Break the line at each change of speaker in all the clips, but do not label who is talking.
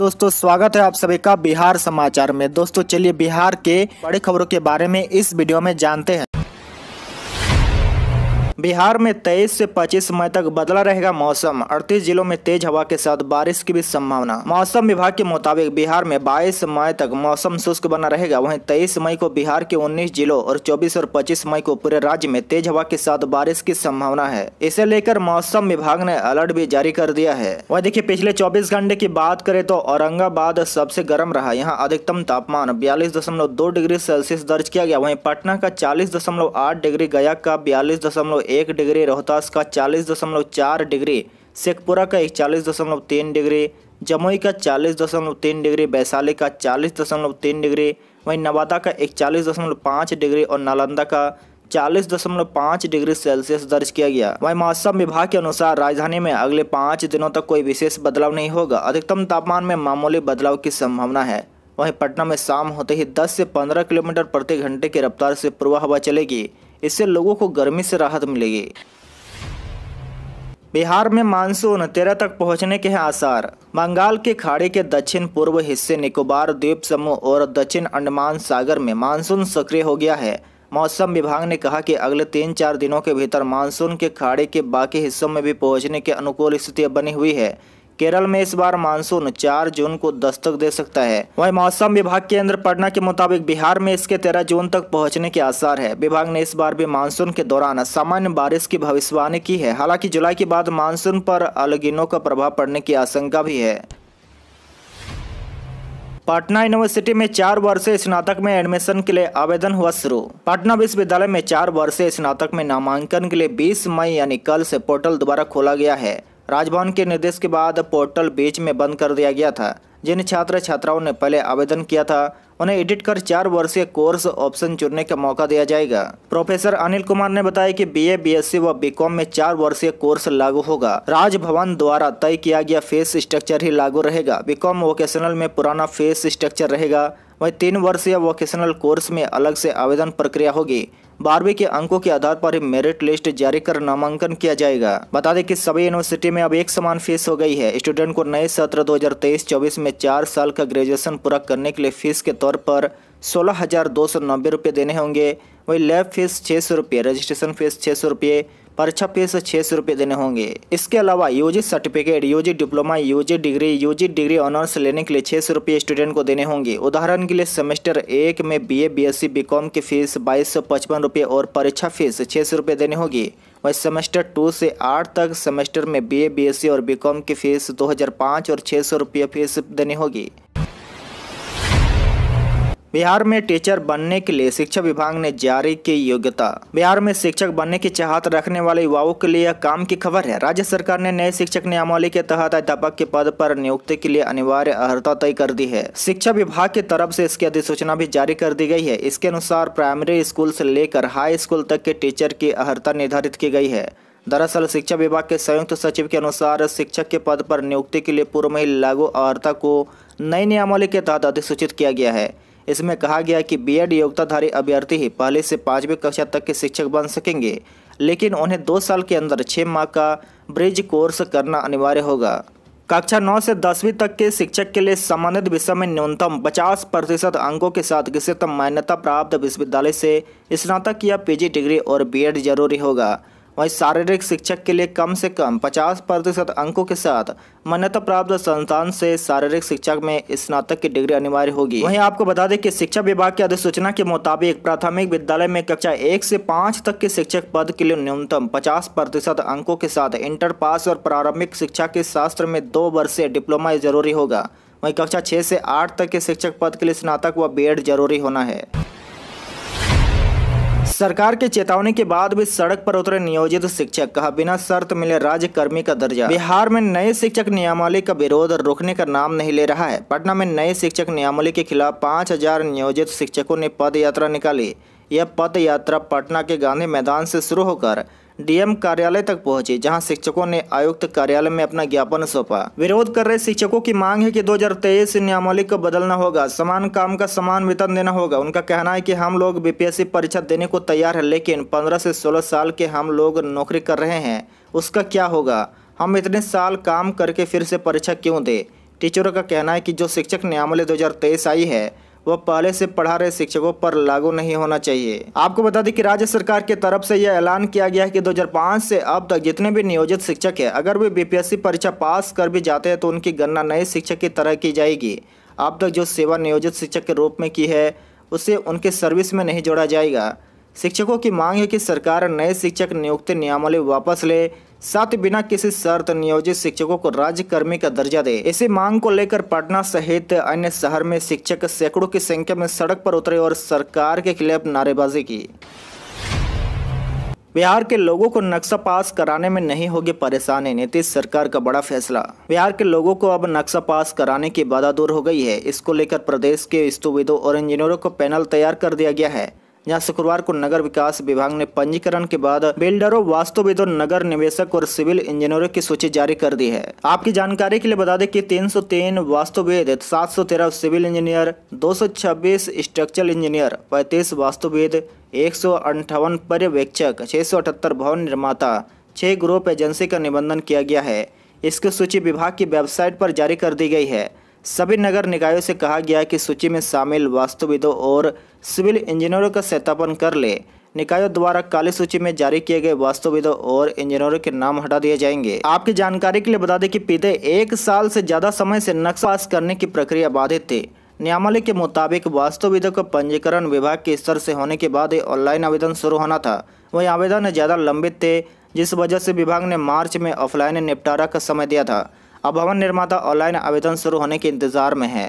दोस्तों स्वागत है आप सभी का बिहार समाचार में दोस्तों चलिए बिहार के बड़ी खबरों के बारे में इस वीडियो में जानते हैं बिहार में तेईस से पच्चीस मई तक बदला रहेगा मौसम अड़तीस जिलों में तेज हवा के साथ बारिश की भी संभावना मौसम विभाग के मुताबिक बिहार में बाईस मई तक मौसम शुष्क बना रहेगा वहीं तेईस मई को बिहार के उन्नीस जिलों और चौबीस और पच्चीस मई को पूरे राज्य में तेज हवा के साथ बारिश की संभावना है इसे लेकर मौसम विभाग ने अलर्ट भी जारी कर दिया है वह देखिए पिछले चौबीस घंटे की बात करें तो औरंगाबाद सबसे गर्म रहा यहाँ अधिकतम तापमान बयालीस दशमलव दो डिग्री सेल्सियस दर्ज किया गया वहीं पटना का चालीस दशमलव आठ डिग्री गया का बयालीस दशमलव एक डिग्री रोहतास का चालीस दशमलव चार डिग्री शेखपुरा का इकचालीस दशमलव तीन डिग्री जमुई का चालीस दशमलव तीन डिग्री वैशाली का चालीस दशमलव तीन डिग्री वहीं नवादा का इकचालीस दशमलव पाँच डिग्री और नालंदा का चालीस दशमलव पाँच डिग्री सेल्सियस दर्ज किया गया वहीं मौसम विभाग के अनुसार राजधानी में अगले पाँच दिनों तक कोई विशेष बदलाव नहीं होगा अधिकतम तापमान में मामूली बदलाव की संभावना है वहीं पटना में शाम होते ही 10 से 15 किलोमीटर प्रति घंटे की रफ्तार से पूर्वा हवा चलेगी इससे लोगों को गर्मी से राहत मिलेगी बिहार में मानसून तेरह तक पहुंचने के हैं आसार बंगाल के खाड़ी के दक्षिण पूर्व हिस्से निकोबार द्वीप समूह और दक्षिण अंडमान सागर में मानसून सक्रिय हो गया है मौसम विभाग ने कहा कि अगले तीन चार दिनों के भीतर मानसून के खाड़ी के बाकी हिस्सों में भी पहुंचने के अनुकूल स्थितियां बनी हुई है केरल में इस बार मानसून चार जून को दस्तक दे सकता है वही मौसम विभाग अंदर पटना के मुताबिक बिहार में इसके तेरह जून तक पहुँचने के आसार है विभाग ने इस बार भी मानसून के दौरान सामान्य बारिश की भविष्यवाणी की है हालांकि जुलाई के बाद मानसून पर अलगिनों का प्रभाव पड़ने की आशंका भी है पटना यूनिवर्सिटी में चार वर्षीय स्नातक में एडमिशन के लिए आवेदन हुआ शुरू पटना विश्वविद्यालय में चार वर्षीय स्नातक में नामांकन के लिए 20 मई यानी कल से पोर्टल द्वारा खोला गया है राजभवन के निर्देश के बाद पोर्टल बीच में बंद कर दिया गया था जिन छात्र छात्राओं ने पहले आवेदन किया था उन्हें एडिट कर चार वर्षीय कोर्स ऑप्शन चुनने का मौका दिया जाएगा प्रोफेसर अनिल कुमार ने बताया कि बीए, बीएससी व बीकॉम में चार वर्षीय कोर्स लागू होगा राजभवन द्वारा तय किया गया फेस स्ट्रक्चर ही लागू रहेगा बीकॉम वोकेशनल में पुराना फेस स्ट्रक्चर रहेगा वहीं तीन वर्षीय वोकेशनल कोर्स में अलग से आवेदन प्रक्रिया होगी बारहवीं के अंकों के आधार पर मेरिट लिस्ट जारी कर नामांकन किया जाएगा बता दें कि सभी यूनिवर्सिटी में अब एक समान फीस हो गई है स्टूडेंट को नए सत्र 2023-24 में चार साल का ग्रेजुएशन पूरा करने के लिए फीस के तौर पर सोलह हजार दो सौ नब्बे देने होंगे वही लैब फीस छः सौ रजिस्ट्रेशन फीस छः सौ परीक्षा फीस छः सौ रुपये देने होंगे इसके अलावा UG certificate UG diploma UG degree UG degree honours लेने के लिए छः सौ रुपये स्टूडेंट को देने होंगे उदाहरण के लिए सेमेस्टर एक में सी बी कॉम की फीस बाईस सौ पचपन रुपये और परीक्षा फीस छः सौ रुपये देने होगी वह सेमेस्टर टू से आठ तक सेमेस्टर में एस सी और कॉम की फीस पाँच और छः सौ रुपये फीस देनी होगी बिहार में टीचर बनने के लिए शिक्षा विभाग ने जारी की योग्यता बिहार में शिक्षक बनने की चाहत रखने वाले युवाओं के लिए काम की खबर है राज्य सरकार ने नए शिक्षक नियमावली के तहत अध्यापक के पद पर नियुक्ति के लिए अनिवार्य अर्हता तय कर दी है शिक्षा विभाग की तरफ से इसकी अधिसूचना भी जारी कर दी गई है इसके अनुसार प्राइमरी स्कूल से लेकर हाई स्कूल तक के टीचर की अर्हता निर्धारित की गई है दरअसल शिक्षा विभाग के संयुक्त सचिव के अनुसार शिक्षक के पद पर नियुक्ति के लिए पूर्व में लागू अर्हता को नई नियमावली के तहत अधिसूचित किया गया है इसमें कहा गया कि बी एड योग्यताधारी अभ्यर्थी ही पहले से पाँचवीं कक्षा तक के शिक्षक बन सकेंगे लेकिन उन्हें दो साल के अंदर छः माह का ब्रिज कोर्स करना अनिवार्य होगा कक्षा नौ से दसवीं तक के शिक्षक के लिए संबंधित विषय में न्यूनतम पचास प्रतिशत अंकों के साथ किसी मान्यता प्राप्त विश्वविद्यालय से स्नातक या पीजी डिग्री और बीएड जरूरी होगा वहीं शारीरिक शिक्षक के लिए कम से कम 50 प्रतिशत अंकों के साथ मान्यता प्राप्त संस्थान से शारीरिक शिक्षक में स्नातक की डिग्री अनिवार्य होगी वहीं आपको बता दें कि शिक्षा विभाग की अधिसूचना के मुताबिक प्राथमिक विद्यालय में कक्षा एक से पाँच तक के शिक्षक पद के लिए न्यूनतम पचास प्रतिशत अंकों के साथ इंटर पास और प्रारंभिक शिक्षा के शास्त्र में दो वर्षीय डिप्लोमा जरूरी होगा वहीं कक्षा छः से आठ तक के शिक्षक पद के लिए स्नातक व बी जरूरी होना है सरकार के चेतावनी के बाद भी सड़क पर उतरे नियोजित शिक्षक कहा बिना शर्त मिले राज्य कर्मी का दर्जा बिहार में नए शिक्षक नियमावली का विरोध रोकने का नाम नहीं ले रहा है पटना में नए शिक्षक नियमावली के खिलाफ 5000 नियोजित शिक्षकों ने पद यात्रा निकाली यह पद यात्रा पटना के गांधी मैदान से शुरू होकर डीएम कार्यालय तक पहुंचे जहां शिक्षकों ने आयुक्त कार्यालय में अपना ज्ञापन सौंपा विरोध कर रहे शिक्षकों की मांग है कि 2023 नियमावली को बदलना होगा समान काम का समान वेतन देना होगा उनका कहना है कि हम लोग बीपीएससी परीक्षा देने को तैयार है लेकिन पंद्रह से सोलह साल के हम लोग नौकरी कर रहे हैं उसका क्या होगा हम इतने साल काम करके फिर से परीक्षा क्यों दे टीचरों का कहना है की जो शिक्षक नियमावली दो आई है वह पहले से पढ़ा रहे शिक्षकों पर लागू नहीं होना चाहिए आपको बता दें कि राज्य सरकार की तरफ से यह ऐलान किया गया है कि 2005 से अब तक जितने भी नियोजित शिक्षक हैं अगर वे बीपीएससी परीक्षा पास कर भी जाते हैं तो उनकी गणना नए शिक्षक की तरह की जाएगी अब तक जो सेवा नियोजित शिक्षक के रूप में की है उसे उनके सर्विस में नहीं जोड़ा जाएगा शिक्षकों की मांग है कि सरकार नए शिक्षक नियुक्ति नियमावली वापस ले साथ बिना किसी शर्त नियोजित शिक्षकों को राज्य कर्मी का दर्जा दे इसी मांग को लेकर पटना सहित अन्य शहर में शिक्षक सैकड़ों की संख्या में सड़क पर उतरे और सरकार के खिलाफ नारेबाजी की बिहार के लोगों को नक्शा पास कराने में नहीं होगी परेशानी नीतीश सरकार का बड़ा फैसला बिहार के लोगों को अब नक्शा पास कराने की बाधा दूर हो गई है इसको लेकर प्रदेश के स्तुविदों और इंजीनियरों को पैनल तैयार कर दिया गया है यहाँ शुक्रवार को नगर विकास विभाग ने पंजीकरण के बाद बिल्डरों वास्तुविदों नगर निवेशक और सिविल इंजीनियरों की सूची जारी कर दी है आपकी जानकारी के लिए बता दें कि 303 वास्तुविद 713 सिविल इंजीनियर 226 स्ट्रक्चरल इंजीनियर 35 वास्तुविद एक सौ अंठावन पर्यवेक्षक छह सौ अठहत्तर भवन निर्माता छह ग्रुप एजेंसी का निबंधन किया गया है इसकी सूची विभाग की वेबसाइट पर जारी कर दी गई है सभी नगर निकायों से कहा गया कि सूची में शामिल वास्तुविदों और सिविल इंजीनियरों का सत्यापन कर ले निकायों द्वारा काली सूची में जारी किए गए वास्तुविदों और इंजीनियरों के नाम हटा दिए जाएंगे आपकी जानकारी के लिए बता दें कि पीते एक साल से ज्यादा समय से नक्शा पास करने की प्रक्रिया बाधित थी नियमावली के मुताबिक वास्तुविदों का पंजीकरण विभाग के स्तर से होने के बाद ही ऑनलाइन आवेदन शुरू होना था वही आवेदन ज़्यादा लंबित थे जिस वजह से विभाग ने मार्च में ऑफलाइन निपटारा का समय दिया था अब भवन निर्माता ऑनलाइन आवेदन शुरू होने के इंतजार में है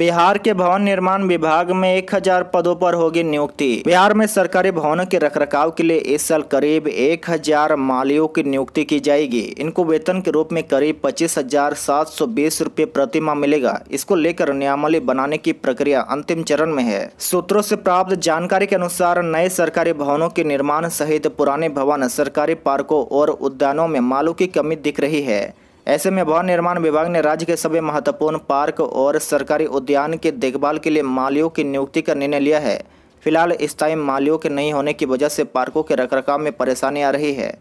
बिहार के भवन निर्माण विभाग में एक हजार पदों पर होगी नियुक्ति बिहार में सरकारी भवनों के रखरखाव के लिए इस साल करीब एक हजार मालियों की नियुक्ति की जाएगी इनको वेतन के रूप में करीब पच्चीस हजार सात सौ बीस रूपए प्रति माह मिलेगा इसको लेकर नियमावली बनाने की प्रक्रिया अंतिम चरण में है सूत्रों से प्राप्त जानकारी के अनुसार नए सरकारी भवनों के निर्माण सहित पुराने भवन सरकारी पार्कों और उद्यानों में मालों की कमी दिख रही है ऐसे में भवन निर्माण विभाग ने राज्य के सभी महत्वपूर्ण पार्क और सरकारी उद्यान के देखभाल के लिए मालियों की नियुक्ति का निर्णय लिया है फिलहाल स्थायी मालियों के नहीं होने की वजह से पार्कों के रखरखाव में परेशानी आ रही है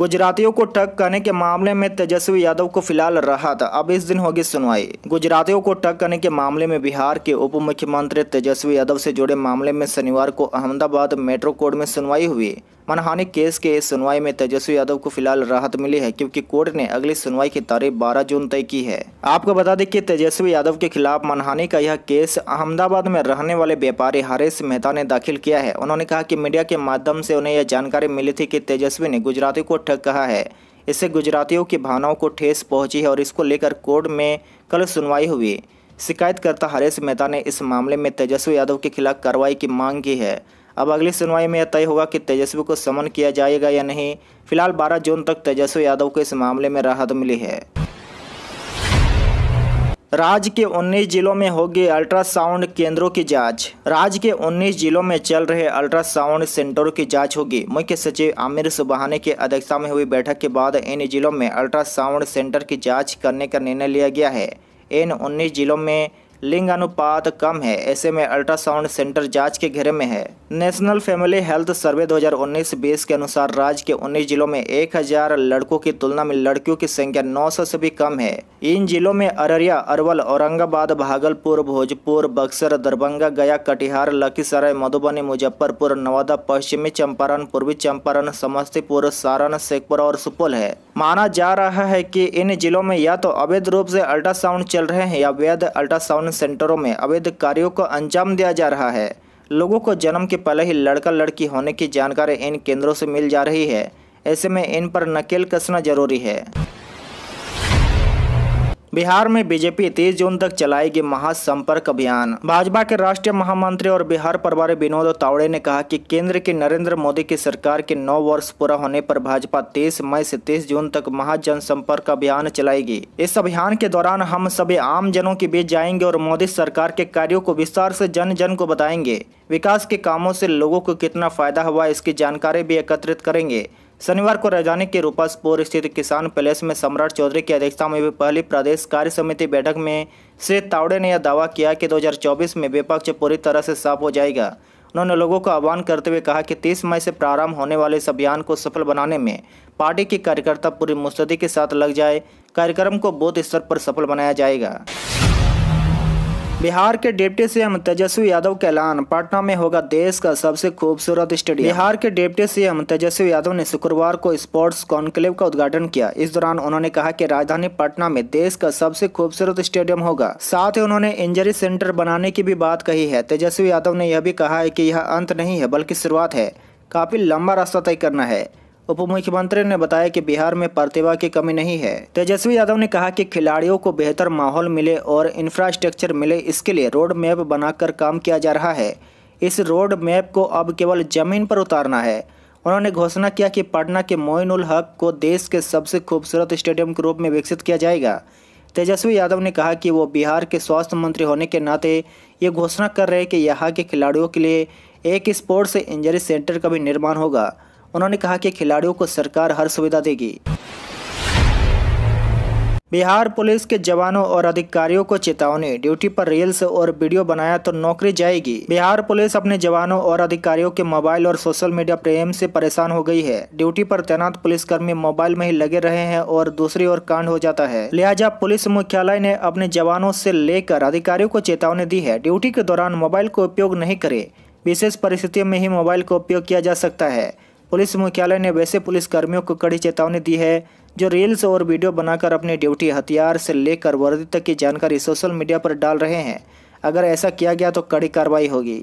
गुजरातियों को ठग करने के मामले में तेजस्वी यादव को फिलहाल राहत अब इस दिन होगी सुनवाई गुजरातियों को ठग करने के मामले में बिहार के उप मुख्यमंत्री तेजस्वी यादव से जुड़े मामले में शनिवार को अहमदाबाद मेट्रो कोर्ट में सुनवाई हुई मनहानी केस के इस सुनवाई में तेजस्वी यादव को फिलहाल राहत मिली है क्योंकि कोर्ट ने अगली सुनवाई की तारीख 12 जून तय की है आपको बता दें कि तेजस्वी यादव के खिलाफ मनहानी का यह केस अहमदाबाद में रहने वाले व्यापारी हरेश मेहता ने दाखिल किया है उन्होंने कहा कि मीडिया के माध्यम से उन्हें यह जानकारी मिली थी कि तेजस्वी ने गुजराती को बैठक कहा है इससे गुजरातियों की भावनाओं को ठेस पहुंची है और इसको लेकर कोर्ट में कल सुनवाई हुई शिकायतकर्ता हरेश मेहता ने इस मामले में तेजस्वी यादव के खिलाफ कार्रवाई की मांग की है अब अगली सुनवाई में यह तय होगा कि तेजस्वी को समन किया जाएगा या नहीं फिलहाल 12 जून तक तेजस्वी यादव को इस मामले में राहत मिली है राज्य के 19 जिलों में होगी अल्ट्रासाउंड केंद्रों की जांच राज्य के 19 जिलों में चल रहे अल्ट्रासाउंड सेंटरों की जांच होगी मुख्य सचिव आमिर सुबहाने की अध्यक्षता में हुई बैठक के बाद इन जिलों में अल्ट्रासाउंड सेंटर की जांच करने का निर्णय लिया गया है इन 19 जिलों में लिंग अनुपात कम है ऐसे में अल्ट्रासाउंड सेंटर जांच के घेरे में है नेशनल फैमिली हेल्थ सर्वे 2019-20 के अनुसार राज्य के 19 जिलों में 1000 लड़कों की तुलना में लड़कियों की संख्या 900 से भी कम है इन जिलों में अररिया अरवल औरंगाबाद भागलपुर भोजपुर बक्सर दरभंगा गया कटिहार लखीसराय मधुबनी मुजफ्फरपुर नवादा पश्चिमी चंपारण पूर्वी चंपारण समस्तीपुर सारण शेखपुरा और सुपौल है माना जा रहा है कि इन जिलों में या तो अवैध रूप से अल्ट्रासाउंड चल रहे हैं या वैध अल्ट्रासाउंड सेंटरों में अवैध कार्यों को अंजाम दिया जा रहा है लोगों को जन्म के पहले ही लड़का लड़की होने की जानकारी इन केंद्रों से मिल जा रही है ऐसे में इन पर नकेल कसना जरूरी है बिहार में बीजेपी तीस जून तक चलाएगी महासंपर्क अभियान भाजपा के राष्ट्रीय महामंत्री और बिहार प्रभारी विनोद तावड़े ने कहा कि केंद्र की नरेंद्र मोदी की सरकार के नौ वर्ष पूरा होने पर भाजपा 30 मई से 30 जून तक महाजन संपर्क अभियान चलाएगी इस अभियान के दौरान हम सभी आम जनों के बीच जाएंगे और मोदी सरकार के कार्यो को विस्तार से जन जन को बताएंगे विकास के कामों से लोगों को कितना फायदा हुआ इसकी जानकारी भी एकत्रित करेंगे शनिवार को राजधानी के रूपासपुर स्थित किसान पैलेस में सम्राट चौधरी की अध्यक्षता में हुई पहली प्रदेश कार्य समिति बैठक में श्री तावड़े ने यह दावा किया कि 2024 में विपक्ष पूरी तरह से साफ हो जाएगा उन्होंने लोगों का आह्वान करते हुए कहा कि 30 मई से प्रारंभ होने वाले इस अभियान को सफल बनाने में पार्टी के कार्यकर्ता पूरी मुस्तदी के साथ लग जाए कार्यक्रम को बूथ स्तर पर सफल बनाया जाएगा बिहार के डिप्टी सीएम तेजस्वी यादव का ऐलान पटना में होगा देश का सबसे खूबसूरत स्टेडियम बिहार के डिप्टी सीएम तेजस्वी यादव ने शुक्रवार को स्पोर्ट्स कॉन्क्लेव का उद्घाटन किया इस दौरान उन्होंने कहा कि राजधानी पटना में देश का सबसे खूबसूरत स्टेडियम होगा साथ ही उन्होंने इंजरी सेंटर बनाने की भी बात कही है तेजस्वी यादव ने यह भी कहा है की यह अंत नहीं है बल्कि शुरुआत है काफी लंबा रास्ता तय करना है उप मुख्यमंत्री ने बताया कि बिहार में प्रतिभा की कमी नहीं है तेजस्वी यादव ने कहा कि खिलाड़ियों को बेहतर माहौल मिले और इंफ्रास्ट्रक्चर मिले इसके लिए रोड मैप बनाकर काम किया जा रहा है इस रोड मैप को अब केवल जमीन पर उतारना है उन्होंने घोषणा किया कि पटना के उल हक को देश के सबसे खूबसूरत स्टेडियम के रूप में विकसित किया जाएगा तेजस्वी यादव ने कहा कि वो बिहार के स्वास्थ्य मंत्री होने के नाते ये घोषणा कर रहे हैं कि यहाँ के खिलाड़ियों के लिए एक स्पोर्ट्स इंजरी सेंटर का भी निर्माण होगा उन्होंने कहा कि खिलाड़ियों को सरकार हर सुविधा देगी बिहार पुलिस के जवानों और अधिकारियों को चेतावनी ड्यूटी पर रील्स और वीडियो बनाया तो नौकरी जाएगी बिहार पुलिस अपने जवानों और अधिकारियों के मोबाइल और सोशल मीडिया प्रेम से परेशान हो गई है ड्यूटी पर तैनात पुलिसकर्मी मोबाइल में ही लगे रहे हैं और दूसरी ओर कांड हो जाता है लिहाजा पुलिस मुख्यालय ने अपने जवानों से लेकर अधिकारियों को चेतावनी दी है ड्यूटी के दौरान मोबाइल को उपयोग नहीं करे विशेष परिस्थितियों में ही मोबाइल का उपयोग किया जा सकता है पुलिस मुख्यालय ने वैसे पुलिसकर्मियों को कड़ी चेतावनी दी है जो रील्स और वीडियो बनाकर अपनी ड्यूटी हथियार से लेकर वर्दी तक की जानकारी सोशल मीडिया पर डाल रहे हैं अगर ऐसा किया गया तो कड़ी कार्रवाई होगी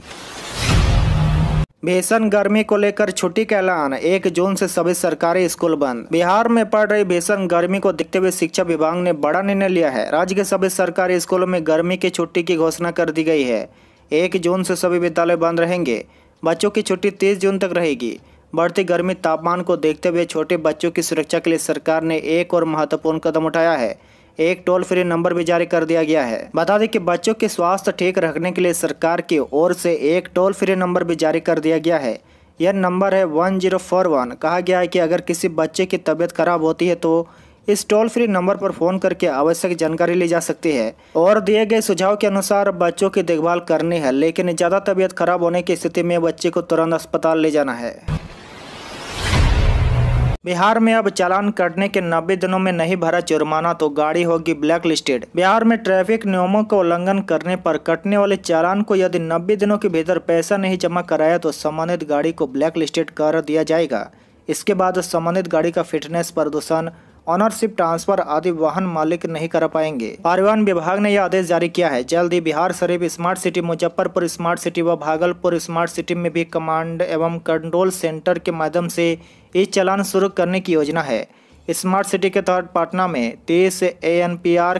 भीषण गर्मी को लेकर छुट्टी का ऐलान एक जून से सभी सरकारी स्कूल बंद बिहार में पड़ रही भीषण गर्मी को देखते हुए शिक्षा विभाग ने बड़ा निर्णय लिया है राज्य के सभी सरकारी स्कूलों में गर्मी की छुट्टी की घोषणा कर दी गई है एक जून से सभी विद्यालय बंद रहेंगे बच्चों की छुट्टी तीस जून तक रहेगी बढ़ती गर्मी तापमान को देखते हुए छोटे बच्चों की सुरक्षा के लिए सरकार ने एक और महत्वपूर्ण कदम उठाया है एक टोल फ्री नंबर भी जारी कर दिया गया है बता दें कि बच्चों के स्वास्थ्य ठीक रखने के लिए सरकार की ओर से एक टोल फ्री नंबर भी जारी कर दिया गया है यह नंबर है वन जीरो फोर वन कहा गया है कि अगर किसी बच्चे की तबीयत खराब होती है तो इस टोल फ्री नंबर पर फ़ोन करके आवश्यक जानकारी ली जा सकती है और दिए गए सुझाव के अनुसार बच्चों की देखभाल करनी है लेकिन ज़्यादा तबीयत खराब होने की स्थिति में बच्चे को तुरंत अस्पताल ले जाना है बिहार में अब चालान कटने के 90 दिनों में नहीं भरा जुर्माना तो गाड़ी होगी ब्लैक लिस्टेड बिहार में ट्रैफिक नियमों का उल्लंघन करने पर कटने वाले चालान को यदि 90 दिनों के भीतर पैसा नहीं जमा कराया तो संबंधित गाड़ी को ब्लैक लिस्टेड कर दिया जाएगा इसके बाद संबंधित गाड़ी का फिटनेस प्रदूषण ऑनरशिप ट्रांसफर आदि वाहन मालिक नहीं कर पाएंगे परिवहन विभाग ने यह आदेश जारी किया है जल्द ही Bihar Sharif smart city Muzaffarpur smart city व भागलपुर स्मार्ट सिटी में भी कमांड एवं कंट्रोल सेंटर के माध्यम से ई चलान शुरू करने की योजना है स्मार्ट सिटी के तहत पटना में तेईस ए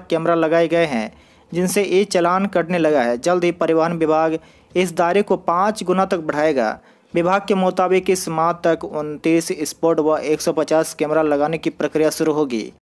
कैमरा लगाए गए हैं जिनसे ई चलान कटने लगा है जल्द ही परिवहन विभाग इस दायरे को पाँच गुना तक बढ़ाएगा विभाग के मुताबिक इस माह तक उनतीस स्पॉट व 150 कैमरा लगाने की प्रक्रिया शुरू होगी